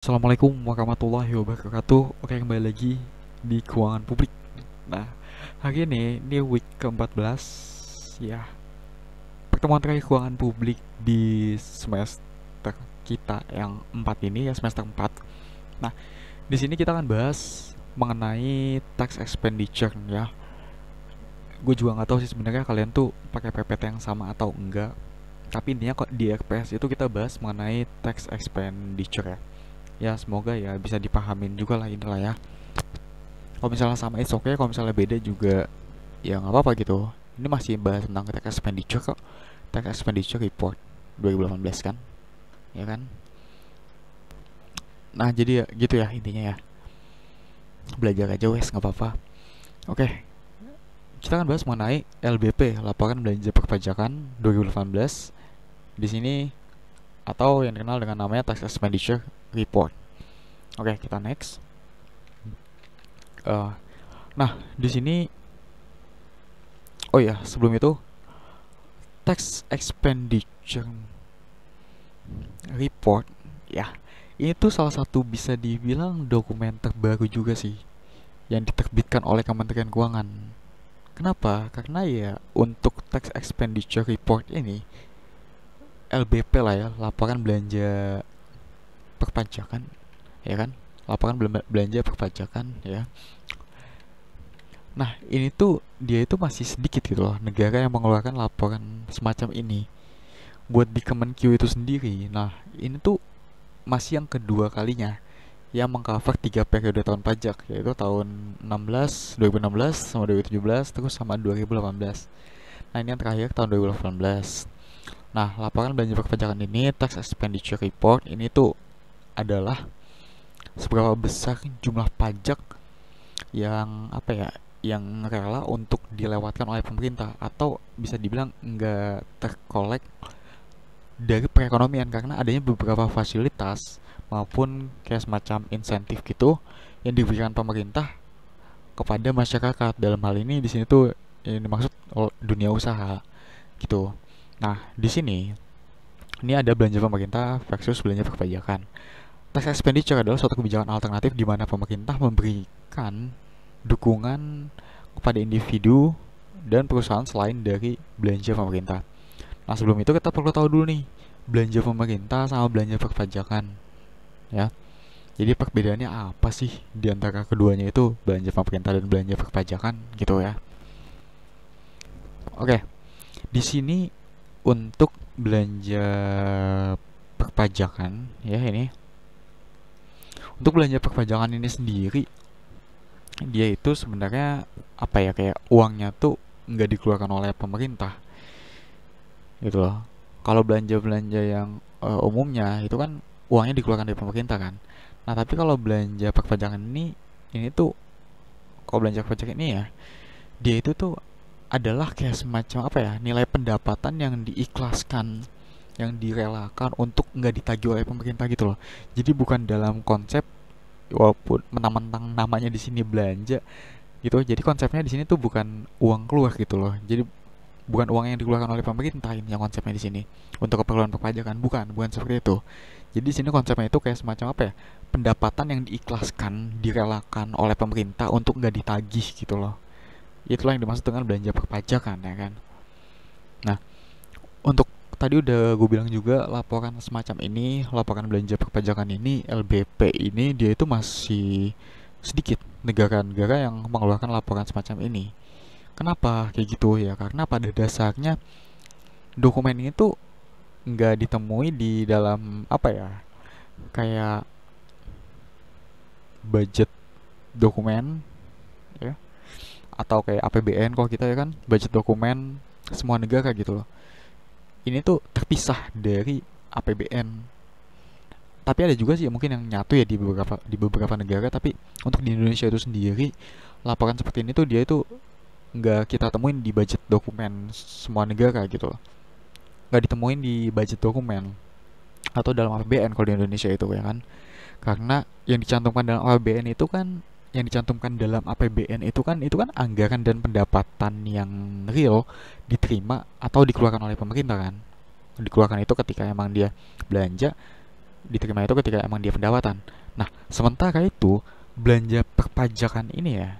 Assalamualaikum warahmatullahi wabarakatuh Oke kembali lagi di keuangan publik Nah hari ini ini week ke-14 Ya Pertemuan terakhir keuangan publik di semester kita yang empat ini ya semester 4 Nah di sini kita akan bahas mengenai tax expenditure ya Gue juga gak tahu sih sebenarnya kalian tuh pakai PPT yang sama atau enggak tapi intinya kok di RPS itu kita bahas mengenai tax expenditure ya ya semoga ya bisa dipahamin juga lah inilah ya kalau misalnya sama itu oke okay kalau misalnya beda juga ya nggak apa-apa gitu ini masih bahas tentang tax expenditure kok tax expenditure report 2018 kan ya kan nah jadi ya gitu ya intinya ya belajar aja wes nggak apa-apa oke okay. kita akan bahas mengenai LBP laporan belanja perpajakan 2018 di sini atau yang dikenal dengan namanya Tax Expenditure Report. Oke, okay, kita next. Uh, nah, di sini Oh ya, sebelum itu Tax Expenditure Report ya. Yeah, ini tuh salah satu bisa dibilang dokumen terbaru juga sih yang diterbitkan oleh Kementerian Keuangan. Kenapa? Karena ya untuk tax expenditure report ini LBP lah ya laporan belanja perpajakan ya kan laporan belanja perpajakan ya nah ini tuh dia itu masih sedikit gitu loh negara yang mengeluarkan laporan semacam ini buat di Kemenq itu sendiri nah ini tuh masih yang kedua kalinya yang mengcover tiga periode tahun pajak yaitu tahun 16, 2016 sama 2017 terus sama 2018 nah ini yang terakhir tahun 2018 Nah, laporan belanja perpajakan ini, tax expenditure report, ini tuh adalah seberapa besar jumlah pajak yang apa ya, yang rela untuk dilewatkan oleh pemerintah atau bisa dibilang nggak terkolek dari perekonomian karena adanya beberapa fasilitas maupun kayak semacam insentif gitu yang diberikan pemerintah kepada masyarakat dalam hal ini di sini tuh ini maksud oh, dunia usaha gitu Nah, di sini ini ada belanja pemerintah versus belanja perpajakan. Tax expenditure adalah suatu kebijakan alternatif di mana pemerintah memberikan dukungan kepada individu dan perusahaan selain dari belanja pemerintah. Nah, sebelum itu kita perlu tahu dulu nih, belanja pemerintah sama belanja perpajakan. Ya. Jadi perbedaannya apa sih di antara keduanya itu belanja pemerintah dan belanja perpajakan gitu ya. Oke. Di sini untuk belanja perpajakan ya ini untuk belanja perpajakan ini sendiri dia itu sebenarnya apa ya kayak uangnya tuh nggak dikeluarkan oleh pemerintah gitu loh kalau belanja belanja yang uh, umumnya itu kan uangnya dikeluarkan dari pemerintah kan nah tapi kalau belanja perpajakan ini ini tuh kalau belanja perpajakan ini ya dia itu tuh adalah kayak semacam apa ya nilai pendapatan yang diikhlaskan yang direlakan untuk nggak ditagi oleh pemerintah gitu loh jadi bukan dalam konsep walaupun mentang-mentang namanya di sini belanja gitu jadi konsepnya di sini tuh bukan uang keluar gitu loh jadi bukan uang yang dikeluarkan oleh pemerintah ini yang konsepnya di sini untuk keperluan perpajakan bukan bukan seperti itu jadi di sini konsepnya itu kayak semacam apa ya pendapatan yang diikhlaskan direlakan oleh pemerintah untuk nggak ditagih gitu loh itulah yang dimaksud dengan belanja perpajakan ya kan nah untuk tadi udah gue bilang juga laporan semacam ini laporan belanja perpajakan ini LBP ini dia itu masih sedikit negara-negara yang mengeluarkan laporan semacam ini kenapa kayak gitu ya karena pada dasarnya dokumen ini tuh nggak ditemui di dalam apa ya kayak budget dokumen atau kayak APBN kok kita ya kan budget dokumen semua negara gitu loh ini tuh terpisah dari APBN tapi ada juga sih mungkin yang nyatu ya di beberapa di beberapa negara tapi untuk di Indonesia itu sendiri laporan seperti ini tuh dia itu nggak kita temuin di budget dokumen semua negara gitu loh nggak ditemuin di budget dokumen atau dalam APBN kalau di Indonesia itu ya kan karena yang dicantumkan dalam APBN itu kan yang dicantumkan dalam APBN itu kan itu kan anggaran dan pendapatan yang real diterima atau dikeluarkan oleh pemerintah kan dikeluarkan itu ketika emang dia belanja diterima itu ketika emang dia pendapatan nah sementara itu belanja perpajakan ini ya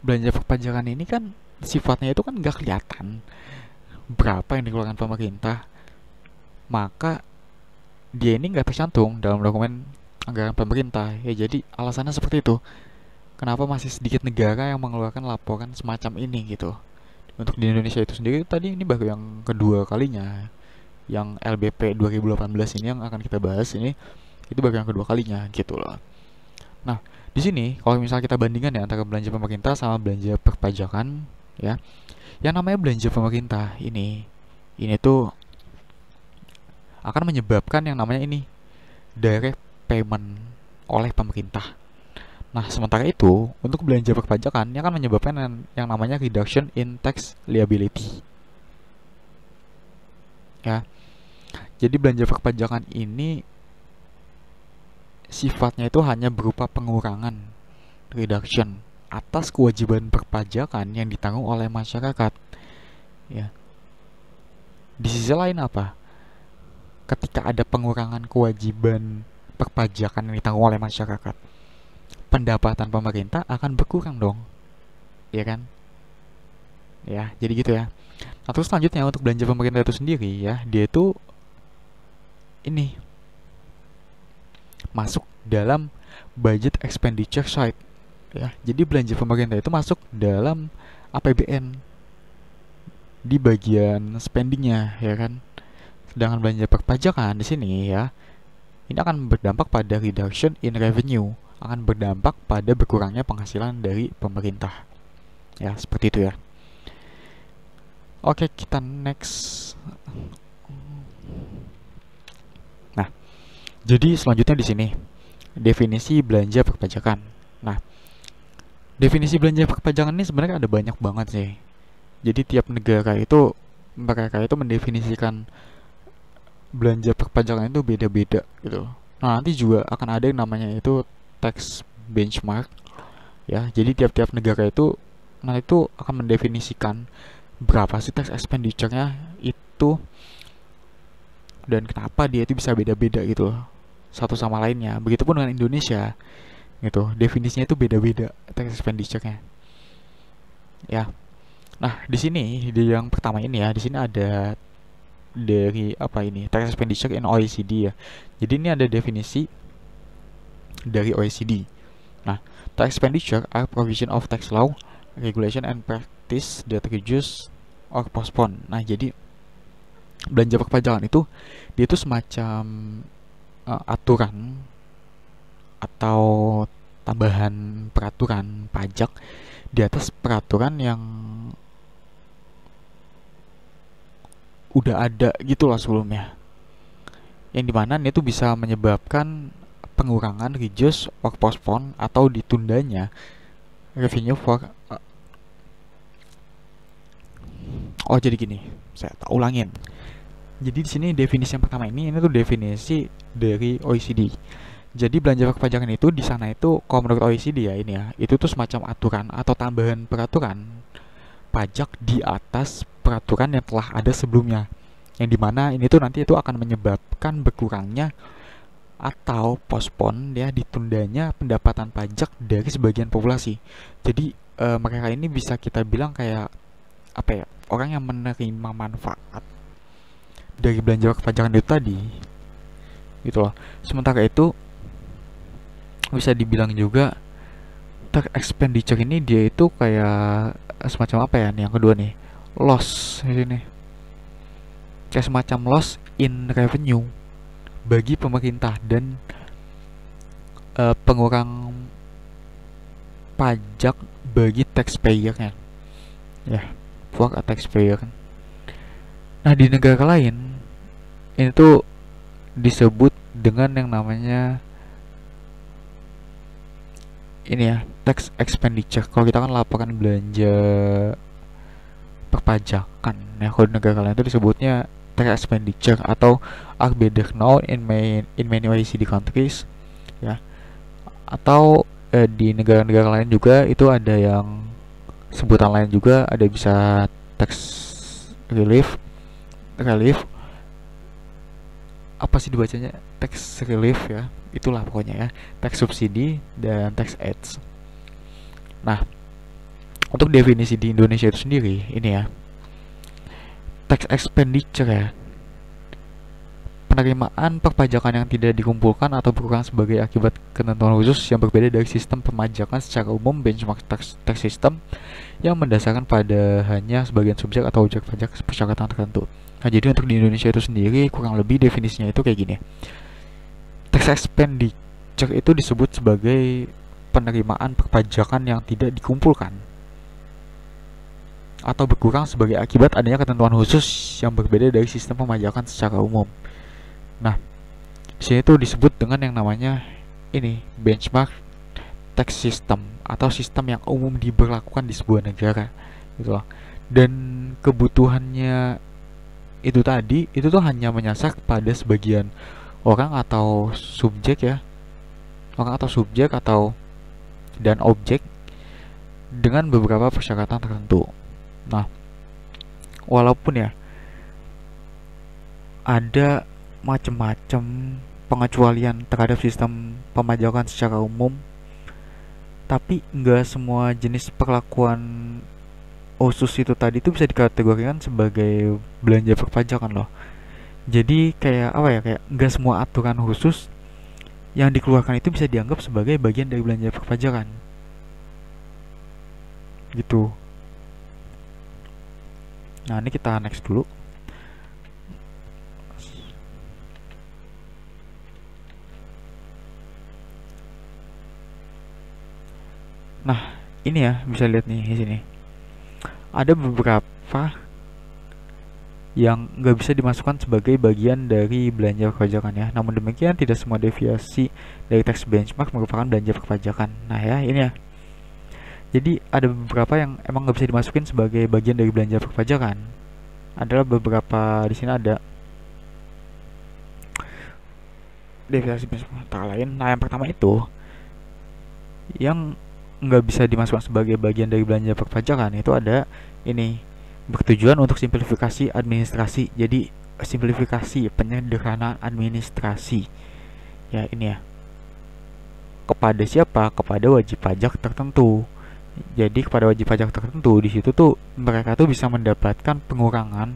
belanja perpajakan ini kan sifatnya itu kan gak kelihatan berapa yang dikeluarkan pemerintah maka dia ini nggak tercantum dalam dokumen anggaran pemerintah. Ya jadi alasannya seperti itu. Kenapa masih sedikit negara yang mengeluarkan laporan semacam ini gitu. Untuk di Indonesia itu sendiri tadi ini baru yang kedua kalinya. Yang LBP 2018 ini yang akan kita bahas ini itu baru yang kedua kalinya gitu loh. Nah, di sini kalau misal kita bandingkan ya antara belanja pemerintah sama belanja perpajakan ya. Yang namanya belanja pemerintah ini ini tuh akan menyebabkan yang namanya ini direct payment oleh pemerintah. Nah, sementara itu, untuk belanja perpajakan ini akan menyebabkan yang, namanya reduction in tax liability. Ya. Jadi belanja perpajakan ini sifatnya itu hanya berupa pengurangan reduction atas kewajiban perpajakan yang ditanggung oleh masyarakat. Ya. Di sisi lain apa? Ketika ada pengurangan kewajiban perpajakan yang ditanggung oleh masyarakat pendapatan pemerintah akan berkurang dong ya kan ya jadi gitu ya nah terus selanjutnya untuk belanja pemerintah itu sendiri ya dia itu ini masuk dalam budget expenditure side ya jadi belanja pemerintah itu masuk dalam APBN di bagian spendingnya ya kan sedangkan belanja perpajakan di sini ya ini akan berdampak pada reduction in revenue, akan berdampak pada berkurangnya penghasilan dari pemerintah. Ya, seperti itu ya. Oke, kita next. Nah, jadi selanjutnya di sini definisi belanja perpajakan. Nah, definisi belanja perpajakan ini sebenarnya ada banyak banget sih. Jadi tiap negara itu mereka itu mendefinisikan belanja perpajakan itu beda-beda gitu. Nah, nanti juga akan ada yang namanya itu tax benchmark ya. Jadi tiap-tiap negara itu nah itu akan mendefinisikan berapa sih tax expenditure-nya itu dan kenapa dia itu bisa beda-beda gitu satu sama lainnya. Begitupun dengan Indonesia gitu. Definisinya itu beda-beda tax expenditure-nya. Ya. Nah, di sini di yang pertama ini ya, di sini ada dari apa ini tax expenditure in OECD ya jadi ini ada definisi dari OECD nah tax expenditure are provision of tax law regulation and practice that reduce or postpone nah jadi belanja perpajakan itu dia itu semacam uh, aturan atau tambahan peraturan pajak di atas peraturan yang udah ada gitu loh sebelumnya yang dimana itu bisa menyebabkan pengurangan reduce or postpone atau ditundanya revenue for uh, oh jadi gini saya tak ulangin jadi di sini definisi yang pertama ini ini tuh definisi dari OECD jadi belanja perpajakan itu di sana itu kalau menurut OECD ya ini ya itu tuh semacam aturan atau tambahan peraturan pajak di atas peraturan yang telah ada sebelumnya yang dimana ini tuh nanti itu akan menyebabkan berkurangnya atau pospon ya ditundanya pendapatan pajak dari sebagian populasi. Jadi e, mereka ini bisa kita bilang kayak apa ya orang yang menerima manfaat dari belanja pajakan itu tadi gitu loh. Sementara itu bisa dibilang juga ter expenditure ini dia itu kayak semacam apa ya nih yang kedua nih loss di sini kayak semacam loss in revenue bagi pemerintah dan uh, pengurang pajak bagi taxpayer ya for a taxpayer nah di negara lain ini tuh disebut dengan yang namanya ini ya tax expenditure kalau kita kan laporan belanja perpajakan. ya kalau di negara kalian itu disebutnya tax expenditure atau are now in main in many OECD countries ya. Atau eh, di negara-negara lain juga itu ada yang sebutan lain juga ada bisa tax relief relief apa sih dibacanya tax relief ya itulah pokoknya ya tax subsidi dan tax aids nah untuk definisi di Indonesia itu sendiri ini ya tax expenditure ya penerimaan perpajakan yang tidak dikumpulkan atau berkurang sebagai akibat ketentuan khusus yang berbeda dari sistem pemajakan secara umum benchmark tax, tax system yang mendasarkan pada hanya sebagian subjek atau objek pajak persyaratan tertentu. Nah, jadi untuk di Indonesia itu sendiri kurang lebih definisinya itu kayak gini. Tax expenditure itu disebut sebagai penerimaan perpajakan yang tidak dikumpulkan atau berkurang sebagai akibat adanya ketentuan khusus yang berbeda dari sistem pemajakan secara umum. Nah, sini tuh disebut dengan yang namanya ini benchmark tax system atau sistem yang umum diberlakukan di sebuah negara gitu loh. Dan kebutuhannya itu tadi itu tuh hanya menyasar pada sebagian orang atau subjek ya. Orang atau subjek atau dan objek dengan beberapa persyaratan tertentu. Nah, walaupun ya ada macam-macam pengecualian terhadap sistem pemajakan secara umum, tapi nggak semua jenis perlakuan khusus itu tadi itu bisa dikategorikan sebagai belanja perpajakan loh. Jadi kayak apa ya kayak nggak semua aturan khusus yang dikeluarkan itu bisa dianggap sebagai bagian dari belanja perpajakan. Gitu nah ini kita next dulu nah ini ya bisa lihat nih di sini ada beberapa yang nggak bisa dimasukkan sebagai bagian dari belanja perpajakan ya. Namun demikian tidak semua deviasi dari tax benchmark merupakan belanja perpajakan. Nah ya ini ya jadi ada beberapa yang emang nggak bisa dimasukin sebagai bagian dari belanja perpajakan. Adalah beberapa di sini ada deviasi Tak lain. Nah yang pertama itu yang nggak bisa dimasukkan sebagai bagian dari belanja perpajakan itu ada ini bertujuan untuk simplifikasi administrasi. Jadi simplifikasi penyederhanaan administrasi ya ini ya kepada siapa kepada wajib pajak tertentu jadi kepada wajib pajak tertentu di situ tuh mereka tuh bisa mendapatkan pengurangan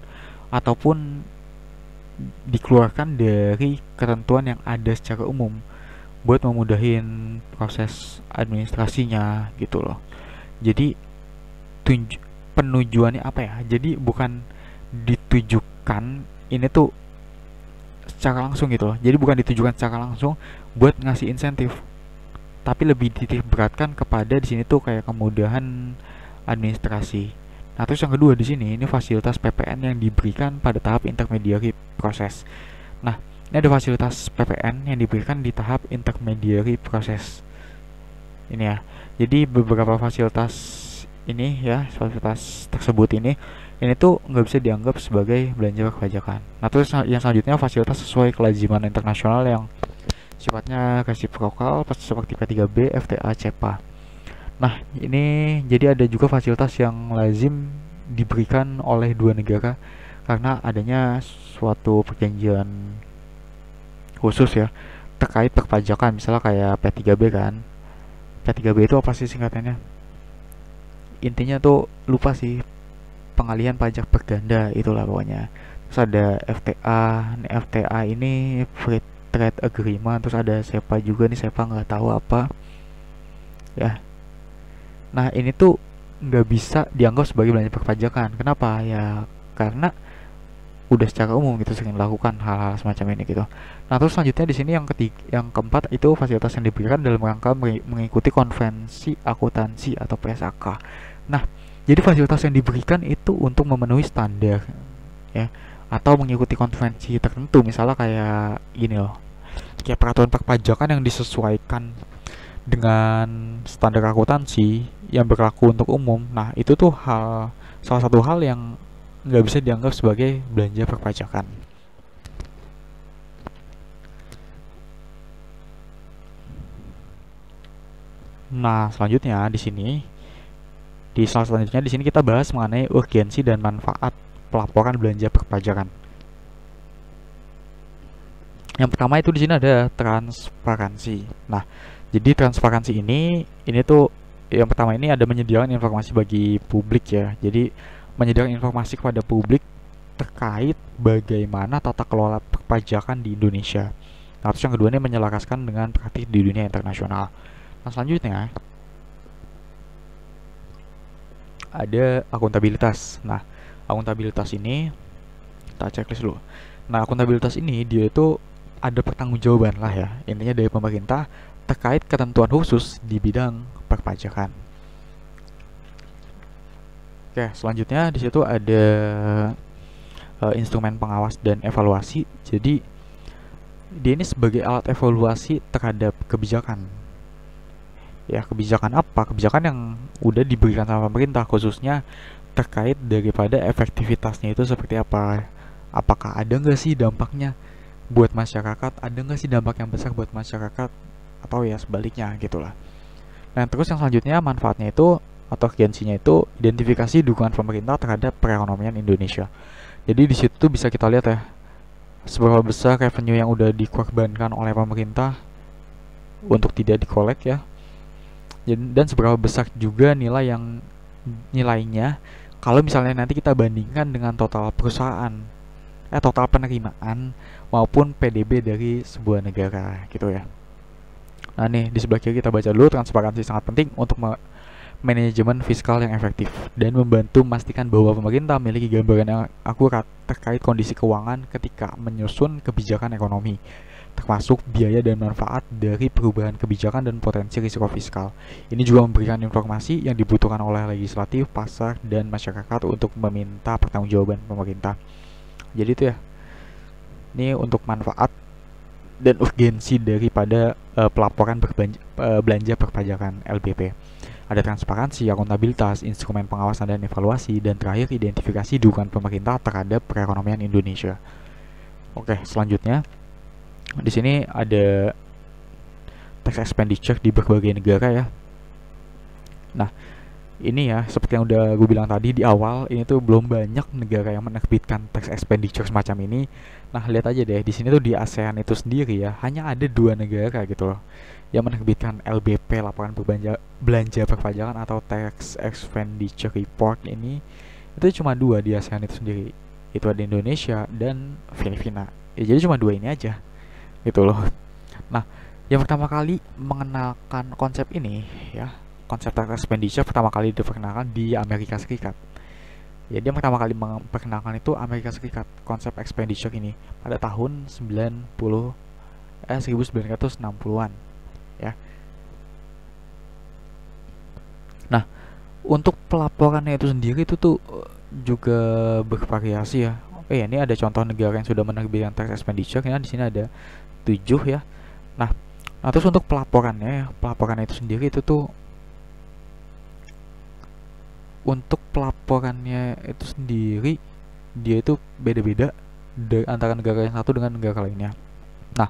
ataupun dikeluarkan dari ketentuan yang ada secara umum buat memudahin proses administrasinya gitu loh. Jadi tunju- penujuannya apa ya? Jadi bukan ditujukan ini tuh secara langsung gitu loh. Jadi bukan ditujukan secara langsung buat ngasih insentif, tapi lebih titik kepada di sini tuh kayak kemudahan administrasi. Nah, terus yang kedua di sini ini fasilitas PPN yang diberikan pada tahap intermediary proses. Nah, ini ada fasilitas PPN yang diberikan di tahap intermediary proses. Ini ya. Jadi beberapa fasilitas ini ya, fasilitas tersebut ini ini tuh nggak bisa dianggap sebagai belanja perpajakan. Nah, terus yang selanjutnya fasilitas sesuai kelaziman internasional yang sifatnya pas waktu P3B, FTA, CEPA. Nah, ini jadi ada juga fasilitas yang lazim diberikan oleh dua negara karena adanya suatu perjanjian khusus ya terkait perpajakan misalnya kayak P3B kan P3B itu apa sih singkatannya intinya tuh lupa sih pengalihan pajak perganda itulah pokoknya terus ada FTA nah, FTA ini free trade agreement terus ada sepa juga nih sepa nggak tahu apa ya nah ini tuh nggak bisa dianggap sebagai belanja perpajakan kenapa ya karena udah secara umum gitu sering dilakukan hal-hal semacam ini gitu. Nah terus selanjutnya di sini yang ketiga, yang keempat itu fasilitas yang diberikan dalam rangka mengikuti konvensi akuntansi atau PSAK. Nah jadi fasilitas yang diberikan itu untuk memenuhi standar ya atau mengikuti konvensi tertentu misalnya kayak gini loh kayak peraturan perpajakan yang disesuaikan dengan standar akuntansi yang berlaku untuk umum nah itu tuh hal salah satu hal yang nggak bisa dianggap sebagai belanja perpajakan Nah, selanjutnya di sini di slide selanjutnya di sini kita bahas mengenai urgensi dan manfaat pelaporan belanja perpajakan. Yang pertama itu di sini ada transparansi. Nah, jadi transparansi ini ini tuh yang pertama ini ada menyediakan informasi bagi publik ya. Jadi menyediakan informasi kepada publik terkait bagaimana tata kelola perpajakan di Indonesia. Nah, terus yang kedua ini menyelaraskan dengan praktik di dunia internasional. Nah, selanjutnya ada akuntabilitas. Nah, akuntabilitas ini kita checklist dulu nah akuntabilitas ini dia itu ada pertanggungjawaban lah ya intinya dari pemerintah terkait ketentuan khusus di bidang perpajakan. Oke, selanjutnya di situ ada uh, instrumen pengawas dan evaluasi. Jadi dia ini sebagai alat evaluasi terhadap kebijakan. Ya, kebijakan apa? Kebijakan yang udah diberikan sama pemerintah khususnya terkait daripada efektivitasnya itu seperti apa apakah ada nggak sih dampaknya buat masyarakat ada nggak sih dampak yang besar buat masyarakat atau ya sebaliknya gitulah nah terus yang selanjutnya manfaatnya itu atau urgensinya itu identifikasi dukungan pemerintah terhadap perekonomian Indonesia jadi di situ bisa kita lihat ya seberapa besar revenue yang udah dikorbankan oleh pemerintah untuk tidak dikolek ya dan seberapa besar juga nilai yang nilainya kalau misalnya nanti kita bandingkan dengan total perusahaan eh total penerimaan maupun PDB dari sebuah negara gitu ya nah nih di sebelah kiri kita baca dulu transparansi sangat penting untuk manajemen fiskal yang efektif dan membantu memastikan bahwa pemerintah memiliki gambaran yang akurat terkait kondisi keuangan ketika menyusun kebijakan ekonomi termasuk biaya dan manfaat dari perubahan kebijakan dan potensi risiko fiskal. Ini juga memberikan informasi yang dibutuhkan oleh legislatif, pasar, dan masyarakat untuk meminta pertanggungjawaban pemerintah. Jadi itu ya, ini untuk manfaat dan urgensi daripada uh, pelaporan uh, belanja perpajakan LPP. Ada transparansi, akuntabilitas, instrumen pengawasan dan evaluasi, dan terakhir identifikasi dukungan pemerintah terhadap perekonomian Indonesia. Oke, selanjutnya di sini ada tax expenditure di berbagai negara ya. Nah, ini ya seperti yang udah gue bilang tadi di awal ini tuh belum banyak negara yang menerbitkan tax expenditure semacam ini. Nah, lihat aja deh di sini tuh di ASEAN itu sendiri ya hanya ada dua negara gitu loh yang menerbitkan LBP laporan berbelanja belanja perpajakan atau tax expenditure report ini itu cuma dua di ASEAN itu sendiri itu ada Indonesia dan Filipina ya jadi cuma dua ini aja gitu loh nah yang pertama kali mengenalkan konsep ini ya konsep tax expenditure pertama kali diperkenalkan di Amerika Serikat Jadi ya, yang pertama kali memperkenalkan itu Amerika Serikat konsep expenditure ini pada tahun 90 eh 1960-an ya nah untuk pelaporannya itu sendiri itu tuh eh, juga bervariasi ya oke iya, ini ada contoh negara yang sudah menerbitkan tax expenditure karena ya, di sini ada 7 ya nah nah terus untuk pelaporannya ya pelaporan itu sendiri itu tuh untuk pelaporannya itu sendiri dia itu beda-beda dari antara negara yang satu dengan negara lainnya nah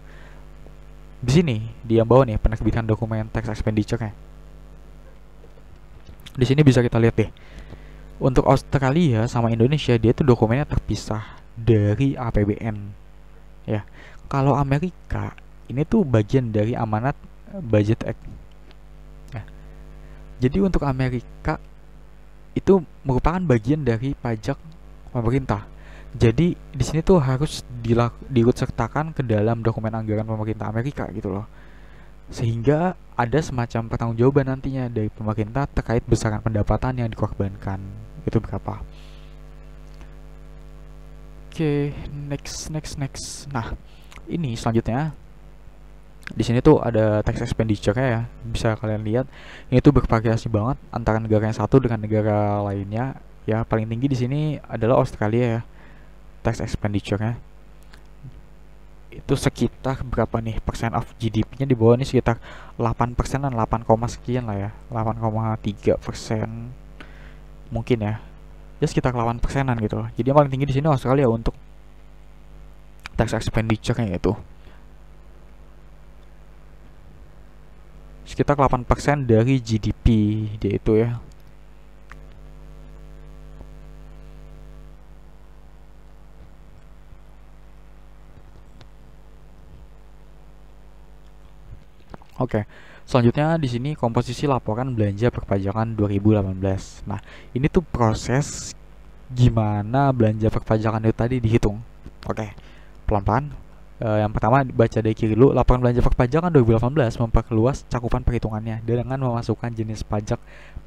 di sini dia bawa bawah nih penerbitan dokumen tax expenditure-nya di sini bisa kita lihat deh untuk Australia sama Indonesia dia itu dokumennya terpisah dari APBN ya kalau Amerika ini tuh bagian dari amanat eh, budget act nah, jadi untuk Amerika itu merupakan bagian dari pajak pemerintah jadi di sini tuh harus diikut sertakan ke dalam dokumen anggaran pemerintah Amerika gitu loh sehingga ada semacam pertanggungjawaban nantinya dari pemerintah terkait besaran pendapatan yang dikorbankan itu berapa oke okay, next next next nah ini selanjutnya di sini tuh ada tax expenditure ya bisa kalian lihat ini tuh bervariasi banget antara negara yang satu dengan negara lainnya ya paling tinggi di sini adalah Australia ya tax expenditure -nya. itu sekitar berapa nih persen of GDP-nya di bawah ini sekitar 8 persen dan 8, sekian lah ya 8,3 persen mungkin ya ya sekitar 8 persenan gitu jadi yang paling tinggi di sini Australia untuk tax expenditure-nya itu. Sekitar 8% dari GDP dia itu ya. Oke. Okay. Selanjutnya di sini komposisi laporan belanja perpajakan 2018. Nah, ini tuh proses gimana belanja perpajakan itu tadi dihitung. Oke. Okay pelan-pelan. Uh, yang pertama baca dari kiri dulu, laporan belanja perpajakan 2018 memperluas cakupan perhitungannya dengan memasukkan jenis pajak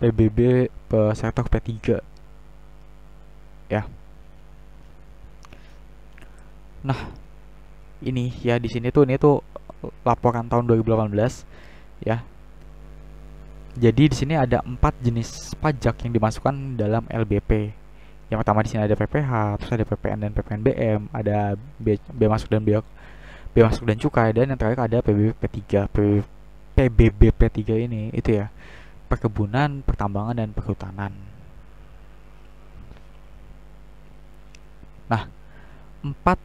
PBB peserta P3. Ya. Nah, ini ya di sini tuh ini tuh laporan tahun 2018 ya. Jadi di sini ada empat jenis pajak yang dimasukkan dalam LBP yang pertama di sini ada PPH terus ada PPN dan PPNBM ada b masuk dan biaya, biaya masuk dan cukai dan yang terakhir ada PBB P3 PBB, P3 ini itu ya perkebunan pertambangan dan perhutanan nah empat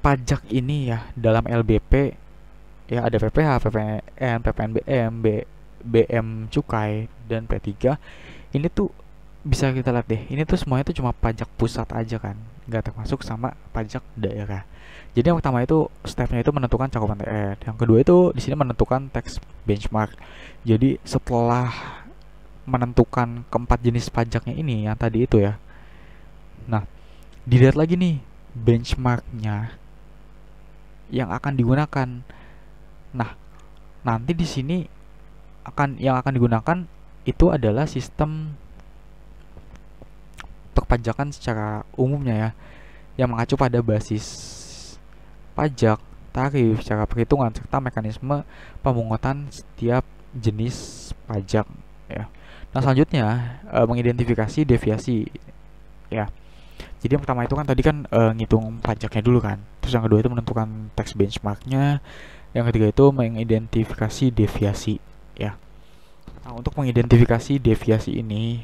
pajak ini ya dalam LBP ya ada PPH, PPN, PPNBM, B, BM cukai dan P3 ini tuh bisa kita lihat deh ini tuh semuanya tuh cuma pajak pusat aja kan nggak termasuk sama pajak daerah jadi yang pertama itu stepnya itu menentukan cakupan TR yang kedua itu di sini menentukan tax benchmark jadi setelah menentukan keempat jenis pajaknya ini yang tadi itu ya nah dilihat lagi nih benchmarknya yang akan digunakan nah nanti di sini akan yang akan digunakan itu adalah sistem perpajakan secara umumnya ya, yang mengacu pada basis pajak, tarif, secara perhitungan, serta mekanisme pemungutan setiap jenis pajak ya. Nah selanjutnya e, mengidentifikasi deviasi ya. Jadi yang pertama itu kan tadi kan e, ngitung pajaknya dulu kan. Terus yang kedua itu menentukan tax benchmarknya. Yang ketiga itu mengidentifikasi deviasi ya. Nah untuk mengidentifikasi deviasi ini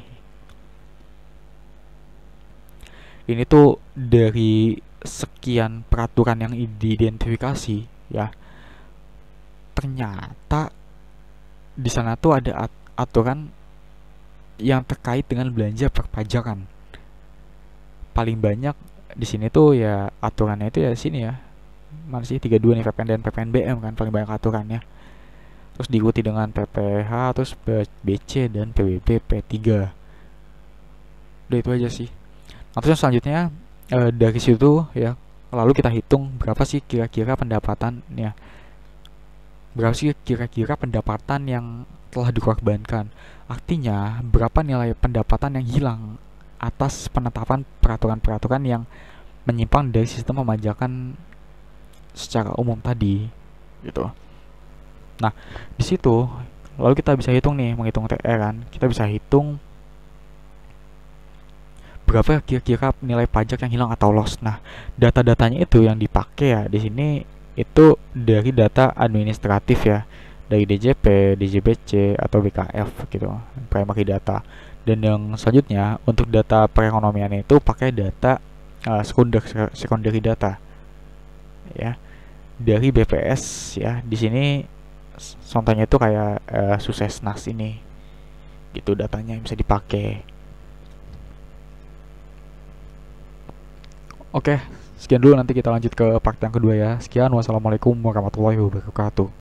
ini tuh dari sekian peraturan yang diidentifikasi ya ternyata di sana tuh ada at aturan yang terkait dengan belanja perpajakan paling banyak di sini tuh ya aturannya itu ya sini ya masih sih 32 nih PPN dan PPNBM kan paling banyak aturannya terus diikuti dengan PPH terus BC dan PBB P3 udah itu aja sih langsung selanjutnya e, dari situ ya lalu kita hitung berapa sih kira-kira pendapatannya berapa sih kira-kira pendapatan yang telah dikorbankan artinya berapa nilai pendapatan yang hilang atas penetapan peraturan-peraturan yang menyimpang dari sistem pemajakan secara umum tadi gitu nah di situ lalu kita bisa hitung nih menghitung TR kan kita bisa hitung berapa kira-kira nilai pajak yang hilang atau loss. Nah, data-datanya itu yang dipakai ya di sini itu dari data administratif ya dari DJP, DJBC atau BKF gitu, primary data. Dan yang selanjutnya untuk data perekonomian itu pakai data uh, sekunder secondary data. Ya. Dari BPS ya. Di sini contohnya itu kayak uh, eh, nas ini. Gitu datanya yang bisa dipakai. Oke, sekian dulu nanti kita lanjut ke part yang kedua ya. Sekian, wassalamualaikum warahmatullahi wabarakatuh.